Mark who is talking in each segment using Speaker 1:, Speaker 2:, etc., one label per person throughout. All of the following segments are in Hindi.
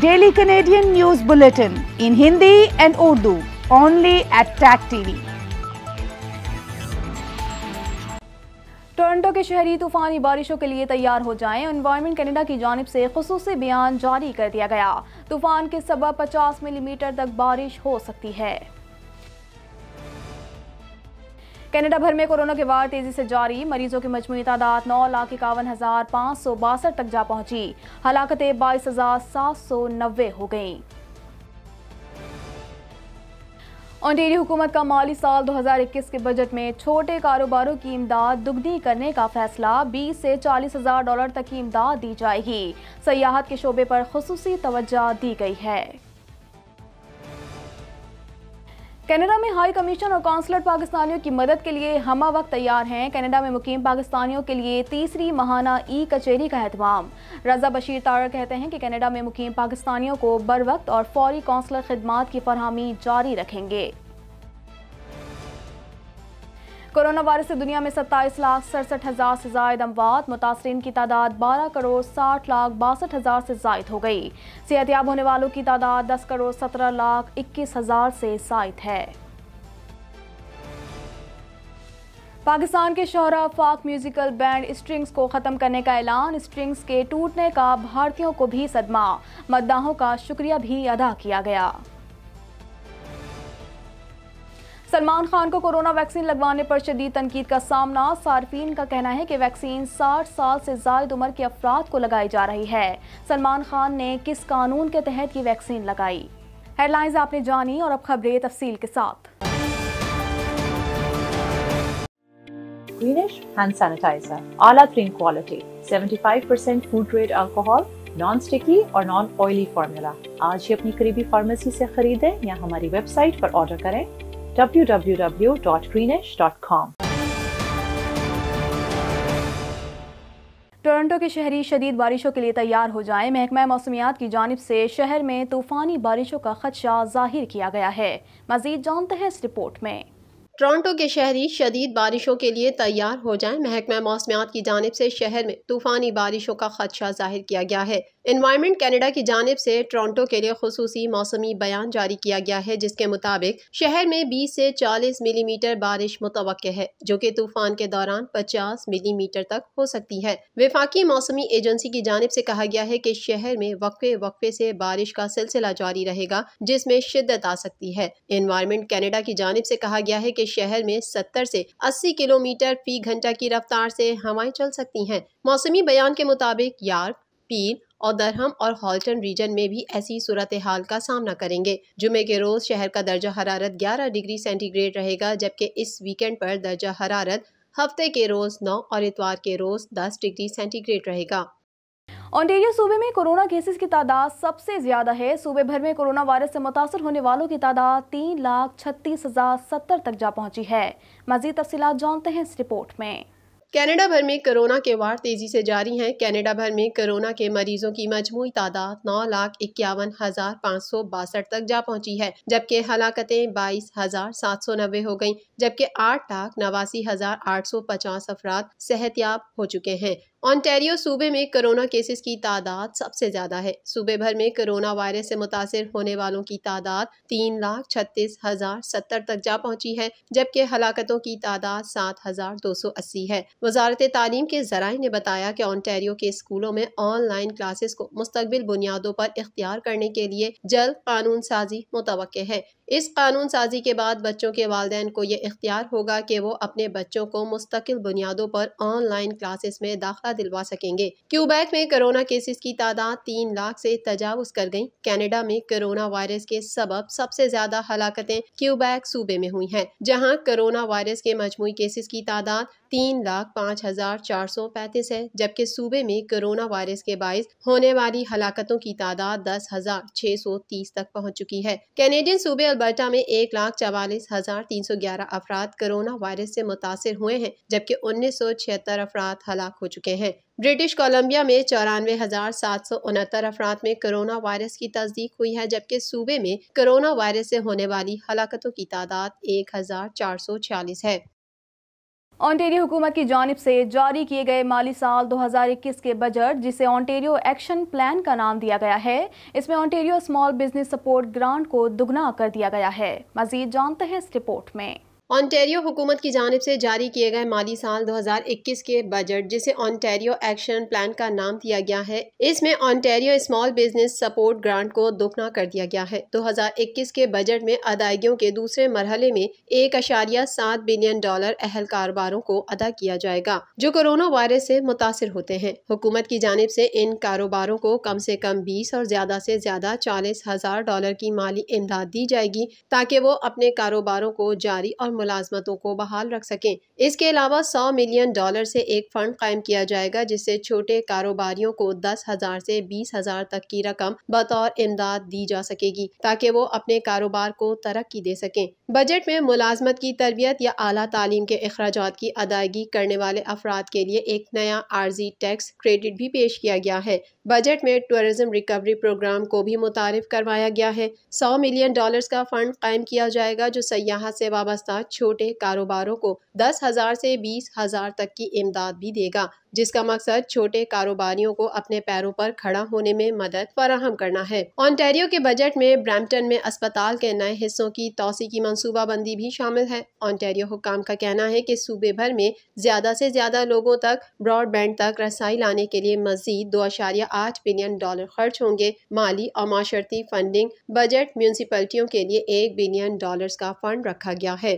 Speaker 1: Daily Canadian news bulletin in Hindi and Urdu only at Tag TV Toronto के शहरी तूफ़ानी बारिशों के लिए तैयार हो जाएं इन्वायरमेंट कनाडा की जानब से खसूस बयान जारी कर दिया गया तूफ़ान के सबब 50 मिलीमीटर तक बारिश हो सकती है कनाडा भर में कोरोना के वार तेजी से जारी मरीजों की मजमू तादाद नौ लाख इक्यावन हजार पाँच सौ बासठ तक जा पहुंची हलाकतें बाईस हजार सात सौ नब्बे हो गई ऑनटेरी हुकूमत का माली साल 2021 के बजट में छोटे कारोबारों की इमदाद दुगनी करने का फैसला 20 से चालीस हजार डॉलर तक की इमदाद दी जाएगी सयाहत के शोबे पर खसूसी तवज्जा दी गई है कनाडा में हाई कमीशन और कौंसलर पाकिस्तानियों की मदद के लिए हमा वक्त तैयार हैं कनाडा में मुकीम पाकिस्तानियों के लिए तीसरी महाना ई कचहरी का अहतमाम रजा बशीर तारा कहते हैं कि कनाडा में मुकीम पाकिस्तानियों को बर वक्त और फौरी कौंसलर खदमात की फरहमी जारी रखेंगे कोरोना वायरस से दुनिया में सत्ताईस लाख सड़सठ हज़ार से जायद अमवात मुतासरीन की तादाद बारह करोड़ साठ लाख बासठ हज़ार से जायद हो गई सेहतियाब होने वालों की तादाद दस करोड़ सत्रह लाख इक्कीस हज़ार से जायद है पाकिस्तान के शहरा फाक म्यूजिकल बैंड स्ट्रिंग्स को ख़त्म करने का ऐलान स्ट्रिंग्स के टूटने का भारतीयों को भी सदमा मद्दाहों का शुक्रिया भी अदा किया गया सलमान खान को कोरोना वैक्सीन लगवाने पर शदीद तनकीद का सामना सार्फिन का कहना है कि वैक्सीन 60 साल से जायद उम्र के अफराद को लगाई जा रही है सलमान खान ने किस कानून के तहत ये वैक्सीन लगाई हेडलाइंस आपने जानी और अब खबरें तफसील के साथ Greenish hand sanitizer, आला clean quality 75% food grade alcohol, non sticky
Speaker 2: और नॉन ऑयली फार्मूला आज ही अपनी करीबी फार्मेसी से खरीदें या हमारी वेबसाइट पर ऑर्डर करें www.greenish.com
Speaker 1: टोरंटो के शहरी शदीद बारिशों के लिए तैयार हो जाएं महकमा मौसमियात की जानब से शहर में तूफ़ानी बारिशों का खदशा जाहिर किया गया है मजीद जानते हैं इस रिपोर्ट में टोरंटो के शहरी शदीद बारिशों के लिए तैयार हो जाएं
Speaker 2: महकमा मौसमियात की जानब से शहर में तूफ़ानी बारिशों का खदशा जाहिर किया गया है इन्वायरमेंट कैनेडा की जानब से टोरंटो के लिए खसूस मौसमी बयान जारी किया गया है जिसके मुताबिक शहर में 20 से 40 मिलीमीटर बारिश मुतव है जो कि तूफान के दौरान 50 मिलीमीटर तक हो सकती है विफाकी मौसमी एजेंसी की जानब से कहा गया है कि शहर में वक्फे वक्फे से बारिश का सिलसिला जारी रहेगा जिसमें शिद्दत आ सकती है इन्वायरमेंट कैनेडा की जानब से कहा गया है कि शहर में सत्तर से अस्सी किलोमीटर फी घंटा की रफ्तार से हवाएं चल सकती हैं मौसमी बयान के मुताबिक यार पीर और दरहम और हॉल्टन रीजन में भी ऐसी सूरत हाल का सामना करेंगे जुमे के रोज़ शहर का दर्जा हरारत ग्यारह डिग्री सेंटीग्रेड रहेगा जबकि इस वीकेंड पर दर्जा हरारत हफ्ते के रोज़ नौ और इतवार के रोज़ दस डिग्री सेंटीग्रेड रहेगा
Speaker 1: ऑन्टेरियो सूबे में कोरोना केसेस की तादाद सबसे ज्यादा है सूबे भर में कोरोना वायरस से मुतासर होने वालों की तादाद तीन लाख छत्तीस हजार सत्तर तक जा पहुंची है मजीद तफसी जानते हैं इस रिपोर्ट में
Speaker 2: कनाडा भर में कोरोना के वार तेज़ी से जारी हैं कनाडा भर में कोरोना के मरीजों की मजमू तादाद नौ लाख इक्यावन हज़ार पाँच सौ बासठ तक जा पहुंची है जबकि हलाकतें बाईस हज़ार सात सौ नब्बे हो गयी जबकि आठ लाख नवासी हज़ार आठ सौ पचास अफराद सेहतियाब हो चुके हैं ऑनटेरियो सूबे में कोरोना केसेस की तादाद सबसे ज़्यादा है सूबे भर में कोरोना वायरस से मुतासर होने वालों की तादाद तीन लाख छत्तीस हज़ार सत्तर तक जा पहुंची है जबकि हलाकतों की तादाद सात हज़ार दो सौ अस्सी है वजारत तालीम के ज़राए ने बताया कि ऑनटेरियो के स्कूलों में ऑनलाइन क्लासेस को मुस्तबिल बुनियादों पर इख्तियार करने के लिए जल्द कानून साजी मुतव है इस कानून साजी के बाद बच्चों के वालदे को ये इख्तियार होगा कि वो अपने बच्चों को मुस्तकिल बुनियादों पर ऑनलाइन क्लासेस में दाखिला दिलवा सकेंगे क्यूबैक में कोरोना केसेस की तादाद तीन लाख से तजावज कर गई कनाडा में कोरोना वायरस के सबब सबसे ज्यादा हलाकतें क्यूबैक सूबे में हुई हैं जहां कोरोना वायरस के मजमू केसेस की तादाद तीन लाख पाँच हजार चार सौ पैंतीस है जबकि सूबे में कोरोना वायरस के बायस होने वाली हलाकतों की तादाद दस हजार छह सौ तीस तक पहुँच चुकी है कैनेडियन सूबे अल्बर्टा में एक लाख चवालीस हजार तीन सौ ग्यारह अफराद कोरोना वायरस से मुतासर हुए हैं जबकि उन्नीस सौ छिहत्तर अफराद हलाक हो चुके हैं ब्रिटिश कोलंबिया में चौरानवे हजार सात सौ उनहत्तर अफराद में कोरोना वायरस की तस्दीक हुई है जबकि सूबे में कोरोना वायरस से होने वाली हलाकतों
Speaker 1: की तादाद एक हजार चार सौ छियालीस है ऑन्टेरियो हुकूमत की जानब से जारी किए गए माली साल 2021 के बजट जिसे ऑन्टेरियो एक्शन प्लान का नाम दिया गया है इसमें Ontario small business support grant को दुगना कर दिया गया है मजीद जानते हैं इस रिपोर्ट में ऑनटेरियो हुकूमत की जानब से जारी किए गए माली साल 2021
Speaker 2: के बजट जिसे ऑनटेरियो एक्शन प्लान का नाम दिया गया है इसमें Ontario small business support grant को दोगुना कर दिया गया है 2021 के बजट में अदायगियों के दूसरे मरहले में एक अशारिया सात बिलियन डॉलर अहल कारोबारों को अदा किया जाएगा जो कोरोना वायरस से मुतासर होते हैं हुकूमत की जानब से इन कारोबारों को कम से कम बीस और ज्यादा से ज्यादा चालीस हजार डॉलर की माली इमदाद दी जाएगी ताकि वो अपने कारोबारों को जारी और मुलाजमतों को बहाल रख सकें इसके अलावा सौ मिलियन डॉलर से एक फंड कायम किया जाएगा जिससे छोटे कारोबारियों को दस हजार से बीस हजार तक की रकम बतौर इमदाद दी जा सकेगी ताकि वो अपने कारोबार को तरक्की दे सकें बजट में मुलाजमत की तरबियत या आला तालीम के अखराज की अदायगी करने वाले अफराद के लिए एक नया आर्जी टैक्स क्रेडिट भी पेश किया गया है बजट में टूरिज्म रिकवरी प्रोग्राम को भी मुतारफ करवाया गया है सौ मिलियन डॉलर्स का फंड कायम किया जाएगा जो सयाहत से वाबस्ता साथ छोटे कारोबारों को दस हज़ार से बीस हज़ार तक की इमदाद भी देगा जिसका मकसद छोटे कारोबारियों को अपने पैरों पर खड़ा होने में मदद फराहम करना है ऑन्टेरियो के बजट में ब्रैम्पटन में अस्पताल के नए हिस्सों की तोसी की मनसूबा बंदी भी शामिल है ऑन्टेरियो हुकाम का कहना है कि सूबे भर में ज्यादा से ज्यादा लोगों तक ब्रॉडबैंड तक रसाई लाने के लिए मजीद दो अशारिया आठ बिलियन डॉलर खर्च होंगे माली और माशर्ती फंडिंग बजट म्यूनसिपलिटियों के लिए एक बिलियन डॉलर
Speaker 1: का फंड रखा गया है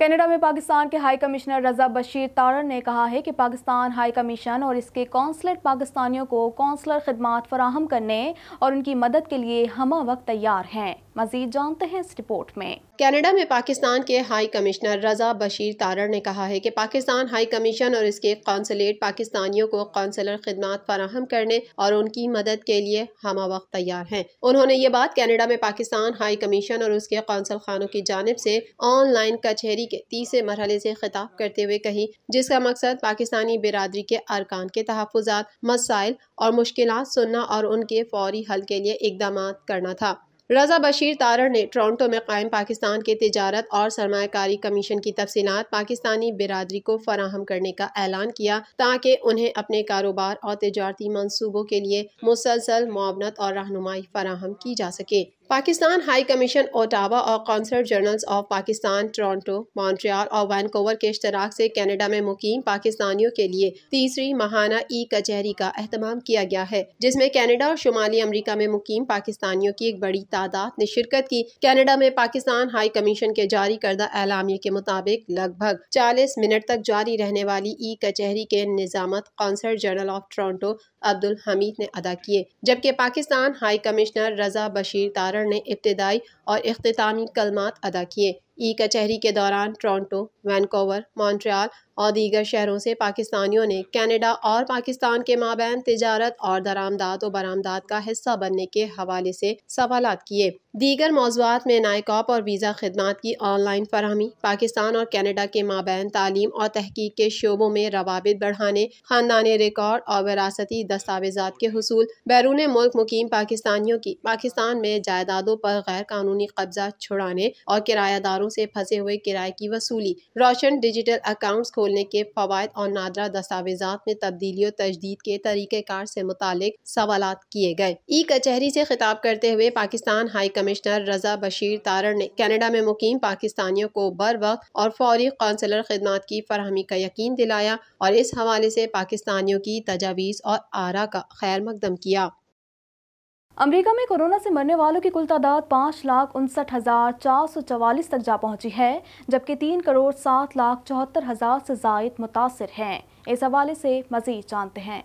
Speaker 1: कनाडा में पाकिस्तान के हाई कमिश्नर रजा बशीर तारन ने कहा है कि पाकिस्तान हाई कमीशन और इसके कौंसलेट पाकिस्तानियों को कौंसलर खदमात फराहम करने और उनकी मदद के लिए हम वक्त तैयार हैं मजीद जानते हैं इस रिपोर्ट में
Speaker 2: कनाडा में पाकिस्तान के हाई कमिश्नर रजा बशीर तारड़ ने कहा है कि पाकिस्तान हाई कमीशन और इसके कौंसलेट पाकिस्तानियों को कौंसलर खदमात फराहम करने और उनकी मदद के लिए हम वक्त तैयार हैं उन्होंने ये बात कनाडा में पाकिस्तान हाई कमीशन और उसके कौंसल खानों की जानब से ऑनलाइन कचहरी के तीसरे मरहले से खिताब करते हुए कही जिसका मकसद पाकिस्तानी बिरादरी के अरकान के तहफात मसाइल और मुश्किल सुनना और उनके फौरी हल के लिए इकदाम करना था रजा बशीर तारड़ ने टोरंटो में कायम पाकिस्तान के तजारत और सरमाकारी कमीशन की तफसीत पाकिस्तानी बिरादरी को फराहम करने का ऐलान किया ताकि उन्हें अपने कारोबार और तजारती मनसूबों के लिए मुसलसल मुआवनत और रहनुमाई फराहम की जा सके पाकिस्तान हाई कमीशन ओटावा और consulate generals of Pakistan Toronto Montreal और वैनकोवर के अश्तराक से कनाडा में मुकीम पाकिस्तानियों के लिए तीसरी महाना ई कचहरी का अहतमाम किया गया है जिसमें कनाडा और शुमाली अमरीका में मुकीम पाकिस्तानियों की एक बड़ी तादाद ने शिरकत की कनाडा में पाकिस्तान हाई कमीशन के जारी करदा ऐलामी के मुताबिक लगभग चालीस मिनट तक जारी रहने वाली ई कचहरी के निजामत consulate general of Toronto Abdul Hamid ने अदा किए जबकि पाकिस्तान हाई कमिश्नर रजा बशीर तारा ने इब्तदाई और अख्तामी कलमात अदा किए ఈ కచేరీ కే దౌరాన్ ట్రాంటో, వెన్కవర్, మాంట్రియల్ ఆ దీగర్ షహరోన్ సే పాకిస్తానీయోన్ నే కెనడా ఆర్ పాకిస్తాన్ కే మాబన్ తిజరాత్ ఆర్ దారామ్దత్ ఆర్ బరామ్దత్ కా హిస్సా బన్నే కే హవాలే సే సవాలాత్ కియే దీగర్ मौజూవాత్ మే నై కాప్ ఆర్ వీజా ఖిదమత్ కి ఆన్లైన్ ఫరాహమీ పాకిస్తాన్ ఆర్ కెనడా కే మాబన్ తాలిమ్ ఆర్ తహకీక్ కే షుబోన్ మే రవాబత్ బఢానే ఖాందానీ రికార్డ్ ఆర్ వరాసతి దస్తావేజాత్ కే హుసూల్ బహరూన్ మౌల్క్ ముఖీమ్ పాకిస్తానీయోన్ కి పాకిస్తాన్ మే జాయదాదో పర్ గైర్ కానూని ఖబ్జా చ్చుడానే ఆర్ కరాయాదార్ घरों से फंसे हुए किराए की वसूली रोशन डिजिटल अकाउंट्स खोलने के फवायद और नादरा दस्तावेजात में तब्दीली और तजदीद के तरीक़ेकार से मुतल सवाल किए गए ई कचहरी से खिताब करते हुए पाकिस्तान हाई कमिश्नर रजा बशीर तारण ने कैनेडा में मुकीम पाकिस्तानियों को बर वक्त और फौरी कौंसलर खदमात की फरहमी का यकीन दिलाया और इस हवाले से पाकिस्तानियों की तजावीज़ और आरा का खैर मकदम किया
Speaker 1: अमेरिका में कोरोना से मरने वालों की कुल तादाद पाँच लाख उनसठ हज़ार चार सौ चवालीस तक जा पहुंची है जबकि तीन करोड़ सात लाख चौहत्तर हज़ार से जायद मुतासर हैं इस हवाले से मजीद जानते हैं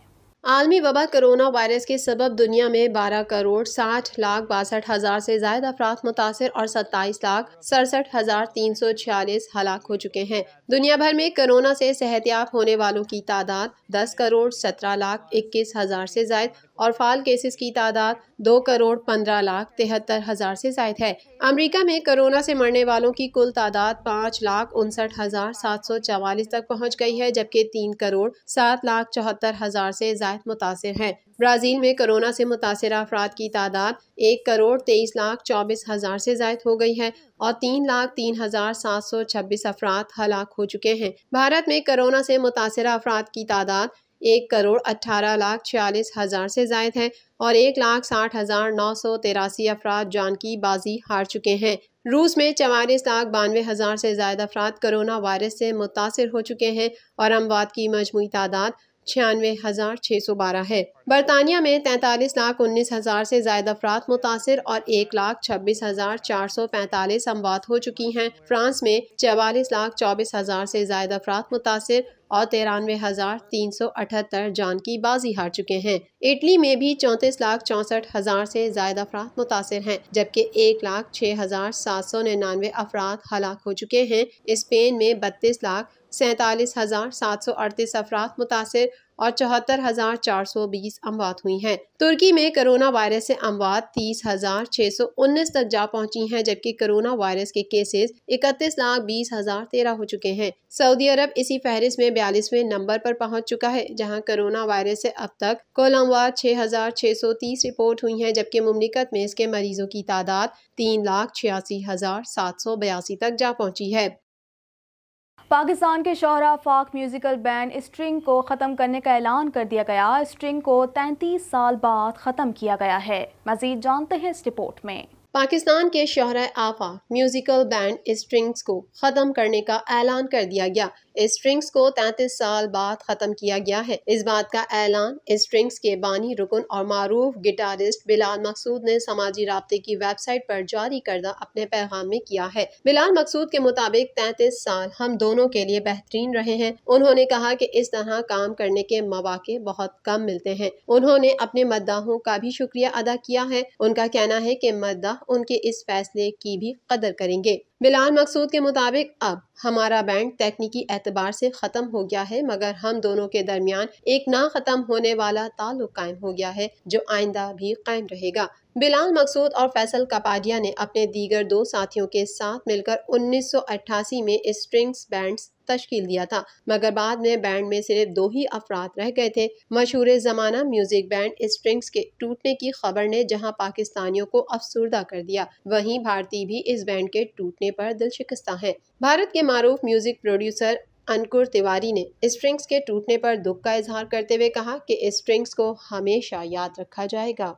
Speaker 1: आलमी वबा कोरोना वायरस के सबब
Speaker 2: दुनिया में 12 करोड़ साठ लाख बासठ हज़ार से जायद अफराद मुतासर और 27 लाख सड़सठ हज़ार तीन सौ छियालीस हलाक हो चुके हैं दुनिया भर में कोरोना से सेहतियाब होने वालों की तादाद 10 करोड़ 17 लाख इक्कीस हज़ार से ज्यादा और फाल केसेस की तादाद दो करोड़ पंद्रह लाख तिहत्तर हज़ार से जायद है अमेरिका में कोरोना से मरने वालों की कुल तादाद पाँच लाख उनसठ हज़ार सात सौ चवालीस तक पहुँच गई है जबकि तीन करोड़ सात लाख चौहत्तर हज़ार से जायद मुतासर हैं ब्राज़ील में कोरोना से मुतासर अफराद की तादाद एक करोड़ तेईस लाख चौबीस हज़ार से जायद हो गई है और तीन लाख तीन हज़ार सात सौ छब्बीस अफराद हलाक हो चुके हैं भारत में कोरोना से मुतासर अफराद की तादाद एक करोड़ अट्ठारह लाख छियालीस हज़ार से जायद हैं और एक लाख साठ हज़ार नौ सौ तिरासी अफराद जान की बाजी हार चुके हैं रूस में चवालीस लाख बानवे हज़ार से ज्यादा अफराद कोरोना वायरस से मुतासर हो चुके हैं और अमवात की मजमू तादाद छियानवे हज़ार छः सौ बारह है बरतानिया में तैंतालीस लाख उन्नीस हज़ार से ज्यादा अफराद मुतासर और एक लाख छब्बीस हज़ार चार सौ पैंतालीस अमवात हो चुकी हैं फ्रांस में चवालीस लाख चौबीस हज़ार से ज्यादा अफराद मुतासर और तिरानवे हज़ार तीन सौ अठहत्तर जान की बाजी हार चुके हैं इटली में भी चौंतीस लाख चौंसठ हज़ार से ज्यादा अफराद मुतासर हैं जबकि एक लाख छः हज़ार सात सौ निन्यानवे अफराद हलाक हो चुके हैं स्पेन में बत्तीस लाख सैंतालीस हज़ार सात सौ अड़तीस अफराद मुतासर और चौहत्तर हज़ार चार सौ बीस अमवात हुई हैं तुर्की में कोरोना वायरस से अमवात तीस हज़ार छः सौ उन्नीस तक जा पहुंची हैं जबकि कोरोना वायरस के केसेस इकतीस लाख बीस हज़ार तेरह हो चुके हैं सऊदी अरब इसी फहरिस्त में बयालीसवें नंबर पर पहुंच चुका है जहां कोरोना वायरस से अब तक कुल अमवात छः हज़ार छः सौ तीस रिपोर्ट हुई हैं जबकि ममलिकत में इसके मरीजों की तादाद तीन लाख छियासी हज़ार
Speaker 1: सात सौ बयासी तक जा पहुँची है पाकिस्तान के शहरा फाक म्यूज़िकल बैंड स्ट्रिंग को ख़त्म करने का ऐलान कर दिया गया स्ट्रिंग को 33 साल बाद ख़त्म किया गया है मज़ीद जानते हैं इस रिपोर्ट में पाकिस्तान के शहर आफा म्यूजिकल
Speaker 2: बैंड स्ट्रिंग्स को ख़त्म करने का ऐलान कर दिया गया स्ट्रिंग्स को 33 साल बाद ख़त्म किया गया है इस बात का ऐलान स्ट्रिंग्स के बानी रुकन और मारूफ गिटारिस्ट बिलाल मकसूद ने समाजी रबते की वेबसाइट पर जारी करदा अपने पैगाम में किया है बिलाल मकसूद के मुताबिक 33 साल हम दोनों के लिए बेहतरीन रहे हैं उन्होंने कहा कि इस तरह काम करने के मौाक़े बहुत कम मिलते हैं उन्होंने अपने मद्दाहों का भी शुक्रिया अदा किया है उनका कहना है की मद्दा उनके इस फैसले की भी कदर करेंगे बिलाल मकसूद के मुताबिक अब हमारा बैंड तकनीकी एतबार से ख़त्म हो गया है मगर हम दोनों के दरमियान एक ना ख़त्म होने वाला ताल्लुक कायम हो गया है जो आइंदा भी कायम रहेगा बिलाल मकसूद और फैसल कपाडिया ने अपने दीगर दो साथियों के साथ मिलकर 1988 में स्ट्रिंग्स बैंड तश्कील दिया था मगर बाद में बैंड में सिर्फ दो ही अफराद रह गए थे मशहूर जमाना म्यूजिक बैंड स्ट्रिंग्स के टूटने की खबर ने जहां पाकिस्तानियों को अफसरदा कर दिया वहीं भारतीय भी इस बैंड के टूटने पर दिल शिकस्ता है भारत के मारूफ म्यूजिक प्रोड्यूसर अनकुर तिवारी ने स्ट्रिंग्स के टूटने पर दुख का इजहार करते हुए कहा कि स्ट्रिंग्स को हमेशा याद रखा जाएगा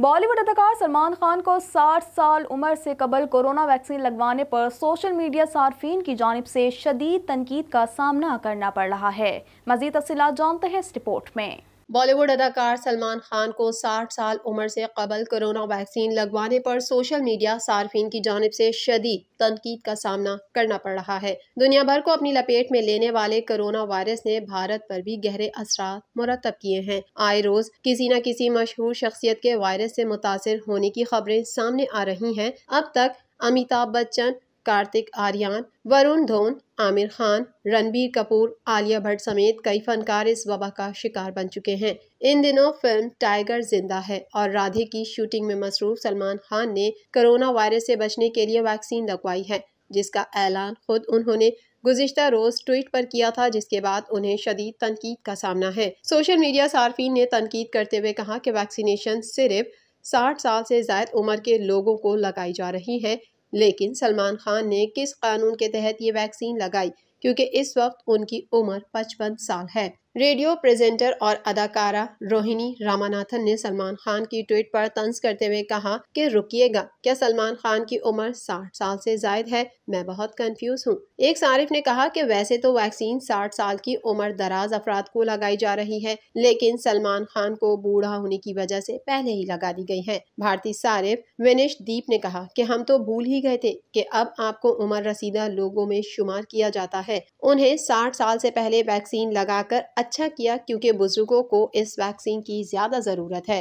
Speaker 1: बॉलीवुड अदाकार सलमान खान को 60 साल उम्र से कबल कोरोना वैक्सीन लगवाने पर सोशल मीडिया सार्फिन की जानब से शदीद तनकीद का सामना करना पड़ रहा है मजीद तफसी जानते हैं इस रिपोर्ट में बॉलीवुड अदाकार सलमान खान
Speaker 2: को 60 साल उम्र से कबल कोरोना वैक्सीन लगवाने पर सोशल मीडिया सार्फिन की जानब से शदीद तनकीद का सामना करना पड़ रहा है दुनिया भर को अपनी लपेट में लेने वाले कोरोना वायरस ने भारत पर भी गहरे असरा मुरतब किए हैं आए रोज किसी न किसी मशहूर शख्सियत के वायरस से मुतासर होने की खबरें सामने आ रही हैं अब तक अमिताभ बच्चन कार्तिक आर्यन वरुण धोन आमिर खान रणबीर कपूर आलिया भट्ट समेत कई फनकार इस वबा का शिकार बन चुके हैं इन दिनों फिल्म टाइगर जिंदा है और राधे की शूटिंग में मसरूफ सलमान खान ने कोरोना वायरस से बचने के लिए वैक्सीन लगवाई है जिसका ऐलान खुद उन्होंने गुजशत रोज ट्वीट पर किया था जिसके बाद उन्हें शदीद तनकीद का सामना है सोशल मीडिया सार्फिन ने तनकीद करते हुए कहा कि वैक्सीनेशन सिर्फ साठ साल से जायद उम्र के लोगों को लगाई जा रही है लेकिन सलमान खान ने किस कानून के तहत ये वैक्सीन लगाई क्योंकि इस वक्त उनकी उम्र पचपन साल है रेडियो प्रेजेंटर और अदाकारा रोहिणी रामानाथन ने सलमान खान की ट्वीट पर तंज करते हुए कहा कि रुकिएगा क्या सलमान खान की उम्र 60 साल से जायद है मैं बहुत कंफ्यूज हूँ एक सारिफ ने कहा कि वैसे तो वैक्सीन 60 साल की उम्र दराज अफराद को लगाई जा रही है लेकिन सलमान खान को बूढ़ा होने की वजह से पहले ही लगा दी गई है भारतीय सारिफ विनिश दीप ने कहा की हम तो भूल ही गए थे की अब आपको उम्र रसीदा लोगों में शुमार किया जाता है उन्हें साठ साल ऐसी पहले वैक्सीन लगाकर अच्छा किया क्योंकि बुजुर्गों को इस वैक्सीन की ज़्यादा ज़रूरत
Speaker 1: है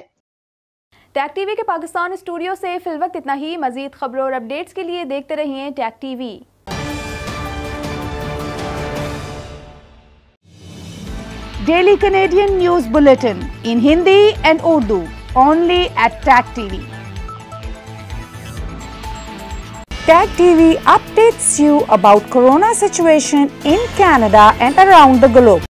Speaker 1: टैक टीवी के पाकिस्तान स्टूडियो से फिल वक्त इतना ही मजीद खबरों और अपडेट्स के लिए देखते रहिए Tag TV daily Canadian news bulletin in Hindi and Urdu only at Tag TV Tag TV updates you about corona situation in Canada and around the globe.